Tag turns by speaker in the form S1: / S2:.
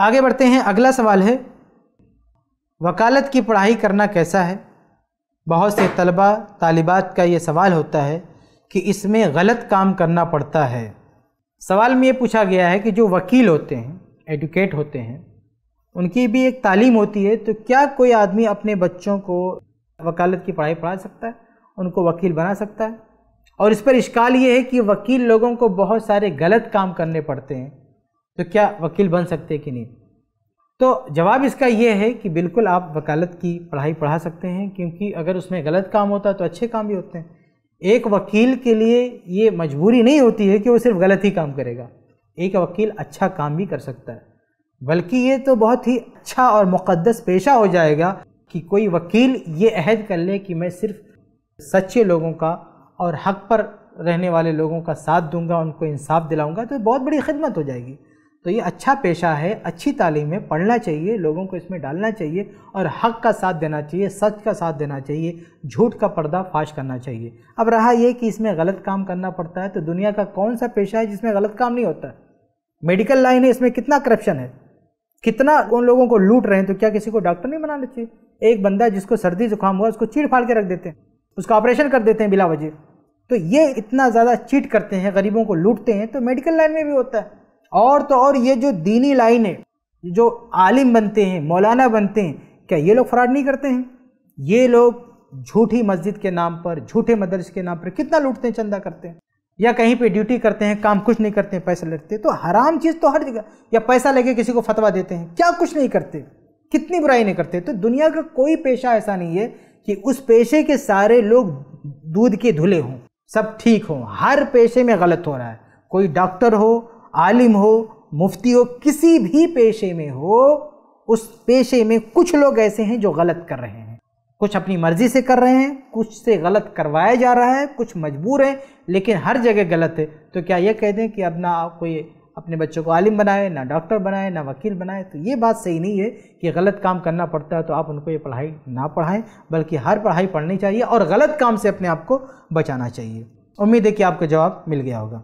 S1: आगे बढ़ते हैं अगला सवाल है वकालत की पढ़ाई करना कैसा है बहुत से तलबा तालिबात का ये सवाल होता है कि इसमें गलत काम करना पड़ता है सवाल में ये पूछा गया है कि जो वकील होते हैं एडुकेट होते हैं उनकी भी एक तालीम होती है तो क्या कोई आदमी अपने बच्चों को वकालत की पढ़ाई पढ़ा सकता है उनको वकील बना सकता है और इस पर इश्काल ये है कि वकील लोगों को बहुत सारे गलत काम करने पड़ते हैं तो क्या वकील बन सकते कि नहीं तो जवाब इसका यह है कि बिल्कुल आप वकालत की पढ़ाई पढ़ा सकते हैं क्योंकि अगर उसमें गलत काम होता है तो अच्छे काम भी होते हैं एक वकील के लिए ये मजबूरी नहीं होती है कि वो सिर्फ गलत ही काम करेगा एक वकील अच्छा काम भी कर सकता है बल्कि ये तो बहुत ही अच्छा और मुक़दस पेशा हो जाएगा कि कोई वकील ये अहद कर ले कि मैं सिर्फ सच्चे लोगों का और हक पर रहने वाले लोगों का साथ दूंगा उनको इंसाफ दिलाऊंगा तो बहुत बड़ी खिदमत हो जाएगी तो ये अच्छा पेशा है अच्छी तालीम है पढ़ना चाहिए लोगों को इसमें डालना चाहिए और हक का साथ देना चाहिए सच का साथ देना चाहिए झूठ का पर्दा फाश करना चाहिए अब रहा ये कि इसमें गलत काम करना पड़ता है तो दुनिया का कौन सा पेशा है जिसमें गलत काम नहीं होता मेडिकल लाइन है इसमें कितना करप्शन है कितना उन लोगों को लूट रहे हैं तो क्या किसी को डॉक्टर नहीं बनाना चाहिए एक बंदा जिसको सर्दी जुकाम हुआ उसको चीड़ फाड़ के रख देते हैं उसका ऑपरेशन कर देते हैं बिला वजह तो ये इतना ज़्यादा चीट करते हैं गरीबों को लूटते हैं तो मेडिकल लाइन में भी होता है और तो और ये जो दीनी लाइन है जो आलिम बनते हैं मौलाना बनते हैं क्या ये लोग फ्रॉड नहीं करते हैं ये लोग झूठी मस्जिद के नाम पर झूठे मदरस के नाम पर कितना लूटते हैं चंदा करते हैं या कहीं पे ड्यूटी करते हैं काम कुछ नहीं करते हैं पैसा लेते तो हराम चीज़ तो हर जगह या पैसा लेके किसी को फतवा देते हैं क्या कुछ नहीं करते कितनी बुराई नहीं करते तो दुनिया का कोई पेशा ऐसा नहीं है कि उस पेशे के सारे लोग दूध के धुले हों सब ठीक हों हर पेशे में गलत हो रहा है कोई डॉक्टर हो आलिम हो मुफ्ती हो किसी भी पेशे में हो उस पेशे में कुछ लोग ऐसे हैं जो गलत कर रहे हैं कुछ अपनी मर्ज़ी से कर रहे हैं कुछ से गलत करवाया जा रहा है कुछ मजबूर हैं लेकिन हर जगह गलत है तो क्या यह कह दें कि अब ना कोई अपने बच्चों को आलिम बनाए ना डॉक्टर बनाए ना वकील बनाए तो ये बात सही नहीं है कि गलत काम करना पड़ता है तो आप उनको ये पढ़ाई ना पढ़ाएं बल्कि हर पढ़ाई पढ़नी चाहिए और गलत काम से अपने आप को बचाना चाहिए उम्मीद है कि आपका जवाब मिल गया होगा